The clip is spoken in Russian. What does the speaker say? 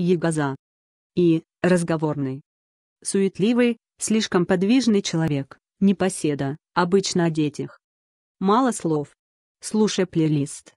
Егоза. И, разговорный. Суетливый, слишком подвижный человек, непоседа, обычно о детях. Мало слов. Слушай плейлист.